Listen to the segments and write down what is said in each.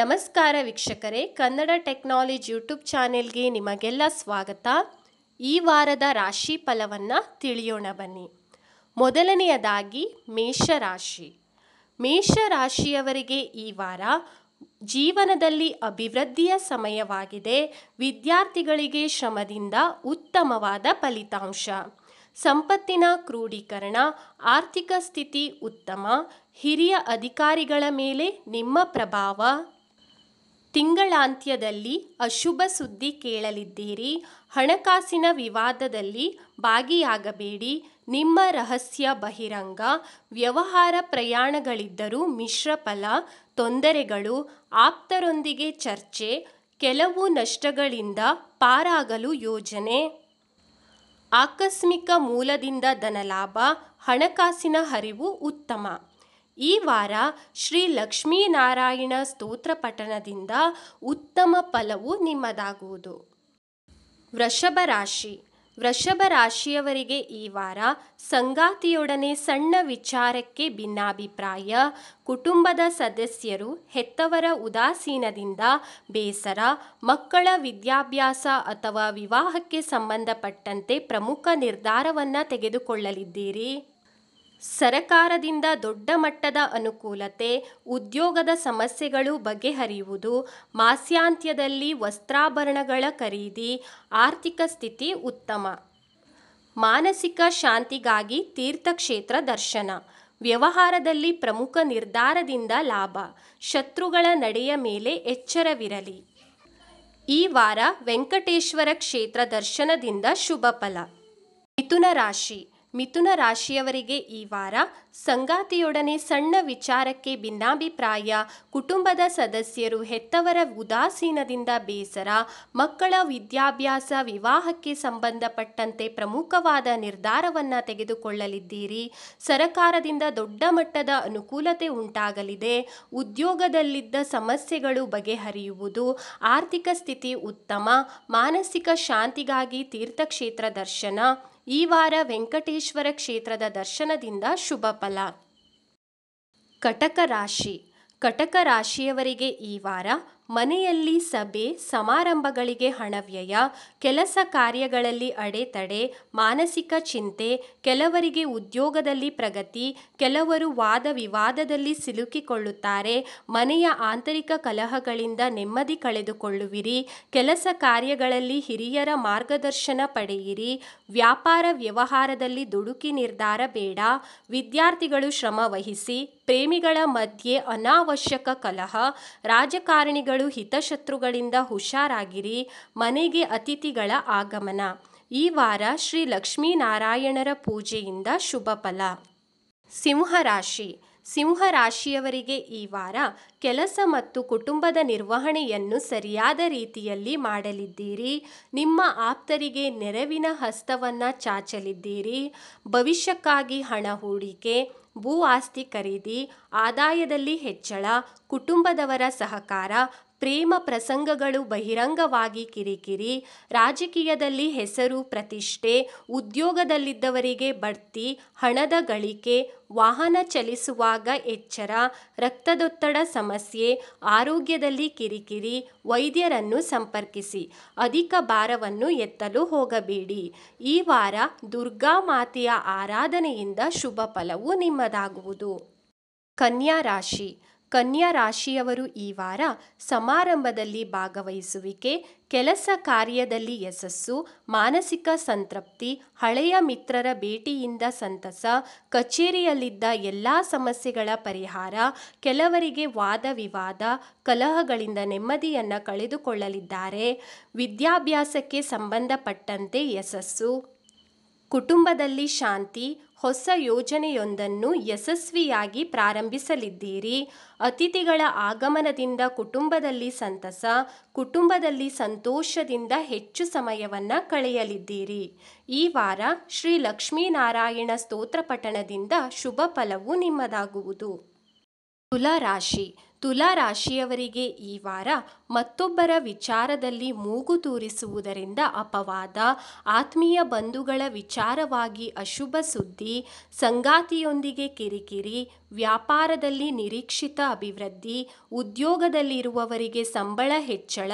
ನಮಸ್ಕಾರ ವೀಕ್ಷಕರೇ Kannada technology YouTube ಚಾನೆಲ್ಗೆ ನಿಮಗೆಲ್ಲ ಸ್ವಾಗತ ಈ ವಾರದ ರಾಶಿ ಫಲವನ್ನು ತಿಳಿಯೋಣ ಬನ್ನಿ ಮೊದಲನೆಯದಾಗಿ ಮೇಷರಾಶಿ ಮೇಷರಾಶಿಯವರಿಗೆ ಈ ವಾರ ಜೀವನದಲ್ಲಿ ಅಭಿವೃದ್ಧಿಯ ಸಮಯವಾಗಿದೆ ವಿದ್ಯಾರ್ಥಿಗಳಿಗೆ ಶ್ರಮದಿಂದ ಉತ್ತಮವಾದ ಫಲಿತಾಂಶ ಸಂಪತ್ತಿನ ಕ್ರೋಢೀಕರಣ ಆರ್ಥಿಕ ಸ್ಥಿತಿ ಉತ್ತಮ ಹಿರಿಯ ಅಧಿಕಾರಿಗಳ ಮೇಲೆ ನಿಮ್ಮ ಪ್ರಭಾವ ತಿಂಗಳಾಂತ್ಯದಲ್ಲಿ ಅಶುಭ ಸುದ್ದಿ ಕೇಳಲಿದ್ದೀರಿ ಹಣಕಾಸಿನ ವಿವಾದದಲ್ಲಿ ಭಾಗಿಯಾಗಬೇಡಿ ನಿಮ್ಮ ರಹಸ್ಯ ಬಹಿರಂಗ ವ್ಯವಹಾರ ಪ್ರಯಾಣಗಳಿದ್ದರೂ ಮಿಶ್ರ ಫಲ ತೊಂದರೆಗಳು ಆಪ್ತರೊಂದಿಗೆ ಚರ್ಚೆ ಕೆಲವು ನಷ್ಟಗಳಿಂದ ಪಾರಾಗಲು ಯೋಜನೆ ಆಕಸ್ಮಿಕ ಮೂಲದಿಂದ ಧನಲಾಭ ಹಣಕಾಸಿನ ಹರಿವು ಉತ್ತಮ ಈ ವಾರ ಶ್ರೀ ಲಕ್ಷ್ಮೀನಾರಾಯಣ ಸ್ತೋತ್ರ ಪಠಣದಿಂದ ಉತ್ತಮ ಫಲವು ನಿಮ್ಮದಾಗುವುದು ವೃಷಭ ರಾಶಿ ವೃಷಭ ರಾಶಿಯವರಿಗೆ ಈ ವಾರ ಸಂಗಾತಿಯೊಡನೆ ಸಣ್ಣ ವಿಚಾರಕ್ಕೆ ಭಿನ್ನಾಭಿಪ್ರಾಯ ಕುಟುಂಬದ ಸದಸ್ಯರು ಹೆತ್ತವರ ಉದಾಸೀನದಿಂದ ಬೇಸರ ಮಕ್ಕಳ ವಿದ್ಯಾಭ್ಯಾಸ ಅಥವಾ ವಿವಾಹಕ್ಕೆ ಸಂಬಂಧಪಟ್ಟಂತೆ ಪ್ರಮುಖ ನಿರ್ಧಾರವನ್ನು ತೆಗೆದುಕೊಳ್ಳಲಿದ್ದೀರಿ ಸರಕಾರದಿಂದ ದೊಡ್ಡ ಮಟ್ಟದ ಅನುಕೂಲತೆ ಉದ್ಯೋಗದ ಸಮಸ್ಯೆಗಳು ಬಗೆಹರಿಯುವುದು ಮಾಸ್ಯಾಂತ್ಯದಲ್ಲಿ ವಸ್ತ್ರಾಭರಣಗಳ ಖರೀದಿ ಆರ್ಥಿಕ ಸ್ಥಿತಿ ಉತ್ತಮ ಮಾನಸಿಕ ಶಾಂತಿಗಾಗಿ ತೀರ್ಥಕ್ಷೇತ್ರ ದರ್ಶನ ವ್ಯವಹಾರದಲ್ಲಿ ಪ್ರಮುಖ ನಿರ್ಧಾರದಿಂದ ಲಾಭ ಶತ್ರುಗಳ ನಡೆಯ ಮೇಲೆ ಎಚ್ಚರವಿರಲಿ ಈ ವಾರ ವೆಂಕಟೇಶ್ವರ ಕ್ಷೇತ್ರ ದರ್ಶನದಿಂದ ಶುಭ ಫಲ ಮಿಥುನ ರಾಶಿ ಮಿಥುನ ರಾಶಿಯವರಿಗೆ ಈ ವಾರ ಸಂಗಾತಿಯೊಡನೆ ಸಣ್ಣ ವಿಚಾರಕ್ಕೆ ಭಿನ್ನಾಭಿಪ್ರಾಯ ಕುಟುಂಬದ ಸದಸ್ಯರು ಹೆತ್ತವರ ಉದಾಸೀನದಿಂದ ಬೇಸರ ಮಕ್ಕಳ ವಿದ್ಯಾಭ್ಯಾಸ ವಿವಾಹಕ್ಕೆ ಸಂಬಂಧಪಟ್ಟಂತೆ ಪ್ರಮುಖವಾದ ನಿರ್ಧಾರವನ್ನು ತೆಗೆದುಕೊಳ್ಳಲಿದ್ದೀರಿ ಸರಕಾರದಿಂದ ದೊಡ್ಡ ಮಟ್ಟದ ಅನುಕೂಲತೆ ಉಂಟಾಗಲಿದೆ ಉದ್ಯೋಗದಲ್ಲಿದ್ದ ಸಮಸ್ಯೆಗಳು ಬಗೆಹರಿಯುವುದು ಆರ್ಥಿಕ ಸ್ಥಿತಿ ಉತ್ತಮ ಮಾನಸಿಕ ಶಾಂತಿಗಾಗಿ ತೀರ್ಥಕ್ಷೇತ್ರ ದರ್ಶನ ಈ ವಾರ ವೆಂಕಟೇಶ್ವರ ಕ್ಷೇತ್ರದ ದರ್ಶನದಿಂದ ಶುಭ ಫಲ ಕಟಕ ರಾಶಿ ಕಟಕ ರಾಶಿಯವರಿಗೆ ಈ ವಾರ ಮನೆಯಲ್ಲಿ ಸಭೆ ಸಮಾರಂಭಗಳಿಗೆ ಹಣವ್ಯಯ ಕೆಲಸ ಕಾರ್ಯಗಳಲ್ಲಿ ಅಡೆತಡೆ ಮಾನಸಿಕ ಚಿಂತೆ ಕೆಲವರಿಗೆ ಉದ್ಯೋಗದಲ್ಲಿ ಪ್ರಗತಿ ಕೆಲವರು ವಾದ ವಿವಾದದಲ್ಲಿ ಸಿಲುಕಿಕೊಳ್ಳುತ್ತಾರೆ ಮನೆಯ ಆಂತರಿಕ ಕಲಹಗಳಿಂದ ನೆಮ್ಮದಿ ಕಳೆದುಕೊಳ್ಳುವಿರಿ ಕೆಲಸ ಕಾರ್ಯಗಳಲ್ಲಿ ಹಿರಿಯರ ಮಾರ್ಗದರ್ಶನ ಪಡೆಯಿರಿ ವ್ಯಾಪಾರ ವ್ಯವಹಾರದಲ್ಲಿ ದುಡುಕಿ ನಿರ್ಧಾರ ಬೇಡ ವಿದ್ಯಾರ್ಥಿಗಳು ಶ್ರಮ ವಹಿಸಿ ಪ್ರೇಮಿಗಳ ಮಧ್ಯೆ ಅನಾವಶ್ಯಕ ಕಲಹ ರಾಜಕಾರಣಿಗಳು ಹಿತಶತ್ರುಗಳಿಂದ ಹುಷಾರಾಗಿರಿ ಮನೆಗೆ ಅತಿಥಿಗಳ ಆಗಮನ ಈ ವಾರ ಶ್ರೀ ಲಕ್ಷ್ಮೀನಾರಾಯಣರ ಪೂಜೆಯಿಂದ ಶುಭ ಫಲ ಸಿಂಹರಾಶಿ ಸಿಂಹರಾಶಿಯವರಿಗೆ ಈ ವಾರ ಕೆಲಸ ಮತ್ತು ಕುಟುಂಬದ ನಿರ್ವಹಣೆಯನ್ನು ಸರಿಯಾದ ರೀತಿಯಲ್ಲಿ ಮಾಡಲಿದ್ದೀರಿ ನಿಮ್ಮ ಆಪ್ತರಿಗೆ ನೆರವಿನ ಹಸ್ತವನ್ನು ಚಾಚಲಿದ್ದೀರಿ ಭವಿಷ್ಯಕ್ಕಾಗಿ ಹಣ ಹೂಡಿಕೆ ಭೂ ಆಸ್ತಿ ಖರೀದಿ ಆದಾಯದಲ್ಲಿ ಹೆಚ್ಚಳ ಕುಟುಂಬದವರ ಸಹಕಾರ ಪ್ರೇಮ ಪ್ರಸಂಗಗಳು ಬಹಿರಂಗವಾಗಿ ಕಿರಿಕಿರಿ ರಾಜಕೀಯದಲ್ಲಿ ಹೆಸರು ಪ್ರತಿಷ್ಠೆ ಉದ್ಯೋಗದಲ್ಲಿದ್ದವರಿಗೆ ಬಡ್ತಿ ಹಣದ ಗಳಿಕೆ ವಾಹನ ಚಲಿಸುವಾಗ ಎಚ್ಚರ ರಕ್ತದೊತ್ತಡ ಸಮಸ್ಯೆ ಆರೋಗ್ಯದಲ್ಲಿ ಕಿರಿಕಿರಿ ವೈದ್ಯರನ್ನು ಸಂಪರ್ಕಿಸಿ ಅಧಿಕ ಭಾರವನ್ನು ಎತ್ತಲು ಹೋಗಬೇಡಿ ಈ ವಾರ ದುರ್ಗಾ ಮಾತೆಯ ಆರಾಧನೆಯಿಂದ ಶುಭ ಫಲವು ನಿಮ್ಮದಾಗುವುದು ಕನ್ಯಾ ರಾಶಿ ಕನ್ಯಾ ರಾಶಿಯವರು ಈ ವಾರ ಸಮಾರಂಭದಲ್ಲಿ ಭಾಗವಹಿಸುವಿಕೆ ಕೆಲಸ ಕಾರ್ಯದಲ್ಲಿ ಯಶಸ್ಸು ಮಾನಸಿಕ ಸಂತೃಪ್ತಿ ಹಳೆಯ ಮಿತ್ರರ ಭೇಟಿಯಿಂದ ಸಂತಸ ಕಚೇರಿಯಲ್ಲಿದ್ದ ಎಲ್ಲ ಸಮಸ್ಯೆಗಳ ಪರಿಹಾರ ಕೆಲವರಿಗೆ ವಾದ ವಿವಾದ ಕಲಹಗಳಿಂದ ನೆಮ್ಮದಿಯನ್ನು ಕಳೆದುಕೊಳ್ಳಲಿದ್ದಾರೆ ವಿದ್ಯಾಭ್ಯಾಸಕ್ಕೆ ಸಂಬಂಧಪಟ್ಟಂತೆ ಯಶಸ್ಸು ಕುಟುಂಬದಲ್ಲಿ ಶಾಂತಿ ಹೊಸ ಯೋಜನೆಯೊಂದನ್ನು ಯಶಸ್ವಿಯಾಗಿ ಪ್ರಾರಂಭಿಸಲಿದ್ದೀರಿ ಅತಿಥಿಗಳ ಆಗಮನದಿಂದ ಕುಟುಂಬದಲ್ಲಿ ಸಂತಸ ಕುಟುಂಬದಲ್ಲಿ ಸಂತೋಷದಿಂದ ಹೆಚ್ಚು ಸಮಯವನ್ನು ಕಳೆಯಲಿದ್ದೀರಿ ಈ ವಾರ ಶ್ರೀ ಲಕ್ಷ್ಮೀನಾರಾಯಣ ಸ್ತೋತ್ರ ಪಠಣದಿಂದ ಶುಭ ಫಲವು ನಿಮ್ಮದಾಗುವುದು ತುಲಾ ರಾಶಿ ತುಲಾ ರಾಶಿಯವರಿಗೆ ಈ ವಾರ ಮತ್ತೊಬ್ಬರ ವಿಚಾರದಲ್ಲಿ ಮೂಗು ತೂರಿಸುವುದರಿಂದ ಅಪವಾದ ಆತ್ಮೀಯ ಬಂಧುಗಳ ವಿಚಾರವಾಗಿ ಅಶುಭ ಸುದ್ದಿ ಸಂಗಾತಿಯೊಂದಿಗೆ ಕಿರಿಕಿರಿ ವ್ಯಾಪಾರದಲ್ಲಿ ನಿರೀಕ್ಷಿತ ಅಭಿವೃದ್ಧಿ ಉದ್ಯೋಗದಲ್ಲಿರುವವರಿಗೆ ಸಂಬಳ ಹೆಚ್ಚಳ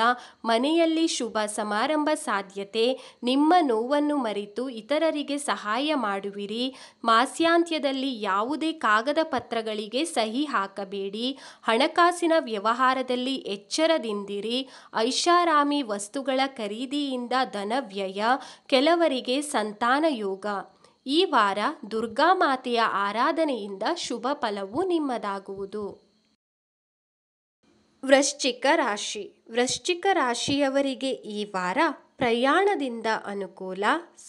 ಮನೆಯಲ್ಲಿ ಶುಭ ಸಮಾರಂಭ ಸಾಧ್ಯತೆ ನಿಮ್ಮ ನೋವನ್ನು ಮರೆತು ಇತರರಿಗೆ ಸಹಾಯ ಮಾಡುವಿರಿ ಮಾಸ್ಯಾಂತ್ಯದಲ್ಲಿ ಯಾವುದೇ ಕಾಗದ ಪತ್ರಗಳಿಗೆ ಸಹಿ ಹಾಕಬೇಡಿ ಹಣಕಾಸು ಹಣಕಾಸಿನ ವ್ಯವಹಾರದಲ್ಲಿ ಎಚ್ಚರದಿಂದಿರಿ ಐಷಾರಾಮಿ ವಸ್ತುಗಳ ಖರೀದಿಯಿಂದ ಧನವ್ಯಯ ಕೆಲವರಿಗೆ ಸಂತಾನ ಯೋಗ ಈ ವಾರ ದುರ್ಗಾ ಮಾತೆಯ ಆರಾಧನೆಯಿಂದ ಶುಭ ಫಲವು ನಿಮ್ಮದಾಗುವುದು ವೃಶ್ಚಿಕ ರಾಶಿ ವೃಶ್ಚಿಕ ರಾಶಿಯವರಿಗೆ ಈ ವಾರ ಪ್ರಯಾಣದಿಂದ ಅನುಕೂಲ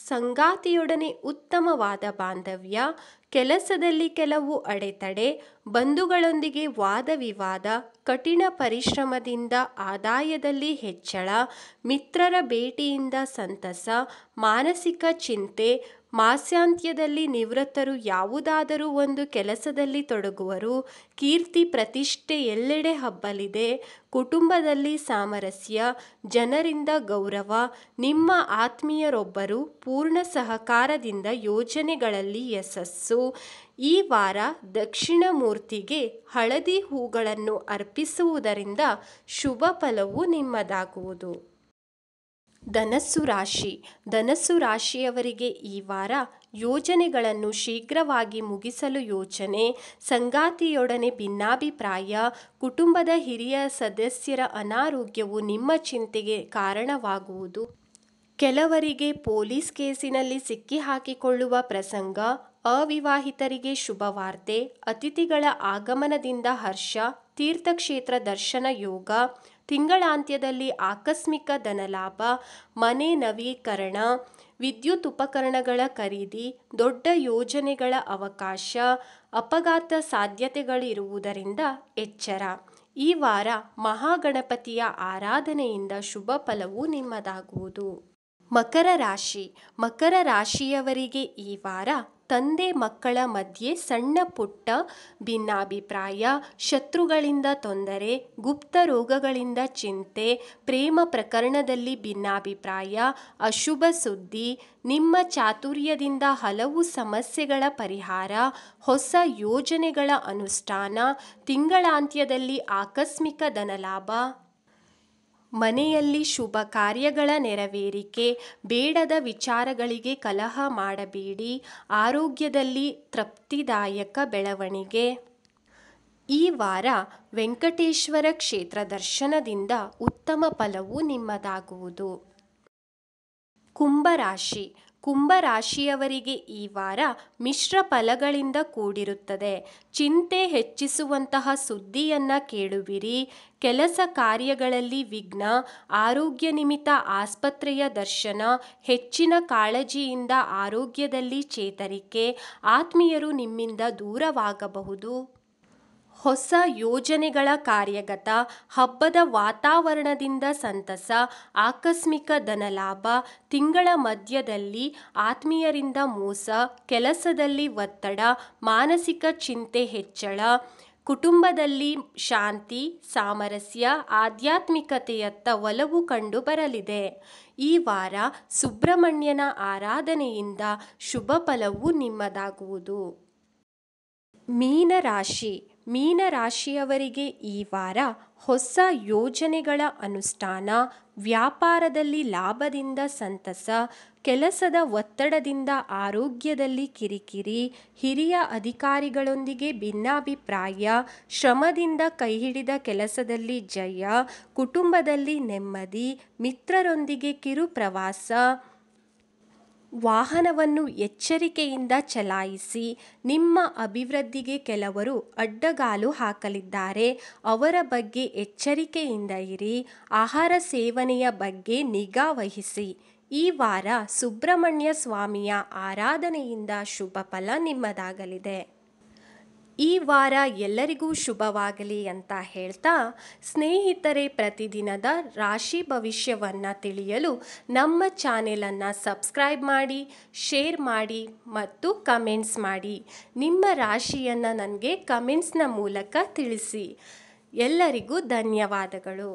ಸಂಗಾತಿಯೊಡನೆ ಉತ್ತಮವಾದ ಬಾಂಧವ್ಯ ಕೆಲಸದಲ್ಲಿ ಕೆಲವು ಅಡೆತಡೆ ಬಂಧುಗಳೊಂದಿಗೆ ವಾದ ವಿವಾದ ಕಠಿಣ ಪರಿಶ್ರಮದಿಂದ ಆದಾಯದಲ್ಲಿ ಹೆಚ್ಚಳ ಮಿತ್ರರ ಭೇಟಿಯಿಂದ ಸಂತಸ ಮಾನಸಿಕ ಚಿಂತೆ ಮಾಸ್ಯಾಂತ್ಯದಲ್ಲಿ ನಿವೃತ್ತರು ಯಾವುದಾದರೂ ಒಂದು ಕೆಲಸದಲ್ಲಿ ತೊಡಗುವರು ಕೀರ್ತಿ ಪ್ರತಿಷ್ಠೆ ಎಲ್ಲೆಡೆ ಹಬ್ಬಲಿದೆ ಕುಟುಂಬದಲ್ಲಿ ಸಾಮರಸ್ಯ ಜನರಿಂದ ಗೌರವ ನಿಮ್ಮ ಆತ್ಮೀಯರೊಬ್ಬರು ಪೂರ್ಣ ಸಹಕಾರದಿಂದ ಯೋಜನೆಗಳಲ್ಲಿ ಯಶಸ್ಸು ಈ ವಾರ ದಕ್ಷಿಣ ಮೂರ್ತಿಗೆ ಹಳದಿ ಹೂಗಳನ್ನು ಅರ್ಪಿಸುವುದರಿಂದ ಶುಭ ಫಲವು ನಿಮ್ಮದಾಗುವುದು ಧನಸ್ಸು ರಾಶಿ ಧನಸ್ಸು ರಾಶಿಯವರಿಗೆ ಈ ವಾರ ಯೋಜನೆಗಳನ್ನು ಶೀಘ್ರವಾಗಿ ಮುಗಿಸಲು ಯೋಚನೆ ಸಂಗಾತಿಯೊಡನೆ ಭಿನ್ನಾಭಿಪ್ರಾಯ ಕುಟುಂಬದ ಹಿರಿಯ ಸದಸ್ಯರ ಅನಾರೋಗ್ಯವು ನಿಮ್ಮ ಚಿಂತೆಗೆ ಕಾರಣವಾಗುವುದು ಕೆಲವರಿಗೆ ಪೊಲೀಸ್ ಕೇಸಿನಲ್ಲಿ ಸಿಕ್ಕಿಹಾಕಿಕೊಳ್ಳುವ ಪ್ರಸಂಗ ಅವಿವಾಹಿತರಿಗೆ ಶುಭವಾರ್ತೆ ಅತಿಥಿಗಳ ಆಗಮನದಿಂದ ಹರ್ಷ ತೀರ್ಥಕ್ಷೇತ್ರ ದರ್ಶನ ಯೋಗ ತಿಂಗಳಾಂತ್ಯದಲ್ಲಿ ಆಕಸ್ಮಿಕ ಧನಲಾಭ ಮನೆ ನವೀಕರಣ ವಿದ್ಯುತ್ ಉಪಕರಣಗಳ ಖರೀದಿ ದೊಡ್ಡ ಯೋಜನೆಗಳ ಅವಕಾಶ ಅಪಘಾತ ಸಾಧ್ಯತೆಗಳಿರುವುದರಿಂದ ಎಚ್ಚರ ಈ ವಾರ ಮಹಾಗಣಪತಿಯ ಆರಾಧನೆಯಿಂದ ಶುಭ ಫಲವು ನಿಮ್ಮದಾಗುವುದು ಮಕರ ರಾಶಿ ಮಕರ ರಾಶಿಯವರಿಗೆ ಈ ವಾರ ತಂದೆ ಮಕ್ಕಳ ಮಧ್ಯೆ ಸಣ್ಣ ಪುಟ್ಟ ಭಿನ್ನಾಭಿಪ್ರಾಯ ಶತ್ರುಗಳಿಂದ ತೊಂದರೆ ಗುಪ್ತ ರೋಗಗಳಿಂದ ಚಿಂತೆ ಪ್ರೇಮ ಪ್ರಕರಣದಲ್ಲಿ ಭಿನ್ನಾಭಿಪ್ರಾಯ ಅಶುಭ ಸುದ್ದಿ ನಿಮ್ಮ ಚಾತುರ್ಯದಿಂದ ಹಲವು ಸಮಸ್ಯೆಗಳ ಪರಿಹಾರ ಹೊಸ ಯೋಜನೆಗಳ ಅನುಷ್ಠಾನ ತಿಂಗಳಾಂತ್ಯದಲ್ಲಿ ಆಕಸ್ಮಿಕ ಧನಲಾಭ ಮನೆಯಲ್ಲಿ ಶುಭ ಕಾರ್ಯಗಳ ನೆರವೇರಿಕೆ ಬೇಡದ ವಿಚಾರಗಳಿಗೆ ಕಲಹ ಮಾಡಬೇಡಿ ಆರೋಗ್ಯದಲ್ಲಿ ತೃಪ್ತಿದಾಯಕ ಬೆಳವಣಿಗೆ ಈ ವಾರ ವೆಂಕಟೇಶ್ವರ ಕ್ಷೇತ್ರ ದರ್ಶನದಿಂದ ಉತ್ತಮ ಫಲವು ನಿಮ್ಮದಾಗುವುದು ಕುಂಭರಾಶಿ ಕುಂಭ ರಾಶಿಯವರಿಗೆ ಈ ವಾರ ಮಿಶ್ರ ಫಲಗಳಿಂದ ಕೂಡಿರುತ್ತದೆ ಚಿಂತೆ ಹೆಚ್ಚಿಸುವಂತಹ ಸುದ್ದಿಯನ್ನು ಕೇಳುವಿರಿ ಕೆಲಸ ಕಾರ್ಯಗಳಲ್ಲಿ ವಿಘ್ನ ಆರೋಗ್ಯ ನಿಮಿತ್ತ ಆಸ್ಪತ್ರೆಯ ದರ್ಶನ ಹೆಚ್ಚಿನ ಕಾಳಜಿಯಿಂದ ಆರೋಗ್ಯದಲ್ಲಿ ಚೇತರಿಕೆ ಆತ್ಮೀಯರು ನಿಮ್ಮಿಂದ ದೂರವಾಗಬಹುದು ಹೊಸ ಯೋಜನೆಗಳ ಕಾರ್ಯಗತ ಹಬ್ಬದ ವಾತಾವರಣದಿಂದ ಸಂತಸ ಆಕಸ್ಮಿಕ ಧನಲಾಭ ತಿಂಗಳ ಮಧ್ಯದಲ್ಲಿ ಆತ್ಮೀಯರಿಂದ ಮೋಸ ಕೆಲಸದಲ್ಲಿ ಒತ್ತಡ ಮಾನಸಿಕ ಚಿಂತೆ ಹೆಚ್ಚಳ ಕುಟುಂಬದಲ್ಲಿ ಶಾಂತಿ ಸಾಮರಸ್ಯ ಆಧ್ಯಾತ್ಮಿಕತೆಯತ್ತ ಒಲವು ಕಂಡು ಬರಲಿದೆ ಈ ವಾರ ಸುಬ್ರಹ್ಮಣ್ಯನ ಆರಾಧನೆಯಿಂದ ಶುಭ ಫಲವು ನಿಮ್ಮದಾಗುವುದು ಮೀನರಾಶಿ ಮೀನರಾಶಿಯವರಿಗೆ ಈ ವಾರ ಹೊಸ ಯೋಜನೆಗಳ ಅನುಷ್ಠಾನ ವ್ಯಾಪಾರದಲ್ಲಿ ಲಾಭದಿಂದ ಸಂತಸ ಕೆಲಸದ ಒತ್ತಡದಿಂದ ಆರೋಗ್ಯದಲ್ಲಿ ಕಿರಿಕಿರಿ ಹಿರಿಯ ಅಧಿಕಾರಿಗಳೊಂದಿಗೆ ಭಿನ್ನಾಭಿಪ್ರಾಯ ಶ್ರಮದಿಂದ ಕೈಹಿಡಿದ ಕೆಲಸದಲ್ಲಿ ಜಯ ಕುಟುಂಬದಲ್ಲಿ ನೆಮ್ಮದಿ ಮಿತ್ರರೊಂದಿಗೆ ಕಿರು ಪ್ರವಾಸ ವಾಹನವನ್ನು ಎಚ್ಚರಿಕೆಯಿಂದ ಚಲಾಯಿಸಿ ನಿಮ್ಮ ಅಭಿವೃದ್ಧಿಗೆ ಕೆಲವರು ಅಡ್ಡಗಾಲು ಹಾಕಲಿದ್ದಾರೆ ಅವರ ಬಗ್ಗೆ ಎಚ್ಚರಿಕೆಯಿಂದ ಇರಿ ಆಹಾರ ಸೇವನೆಯ ಬಗ್ಗೆ ನಿಗಾ ವಹಿಸಿ ಈ ವಾರ ಸುಬ್ರಹ್ಮಣ್ಯ ಸ್ವಾಮಿಯ ಆರಾಧನೆಯಿಂದ ಶುಭ ನಿಮ್ಮದಾಗಲಿದೆ ಈ ವಾರ ಎಲ್ಲರಿಗೂ ಶುಭವಾಗಲಿ ಅಂತ ಹೇಳ್ತಾ ಸ್ನೇಹಿತರೆ ಪ್ರತಿದಿನದ ರಾಶಿ ಭವಿಷ್ಯವನ್ನು ತಿಳಿಯಲು ನಮ್ಮ ಚಾನೆಲನ್ನು ಸಬ್ಸ್ಕ್ರೈಬ್ ಮಾಡಿ ಶೇರ್ ಮಾಡಿ ಮತ್ತು ಕಮೆಂಟ್ಸ್ ಮಾಡಿ ನಿಮ್ಮ ರಾಶಿಯನ್ನು ನನಗೆ ಕಮೆಂಟ್ಸ್ನ ಮೂಲಕ ತಿಳಿಸಿ ಎಲ್ಲರಿಗೂ ಧನ್ಯವಾದಗಳು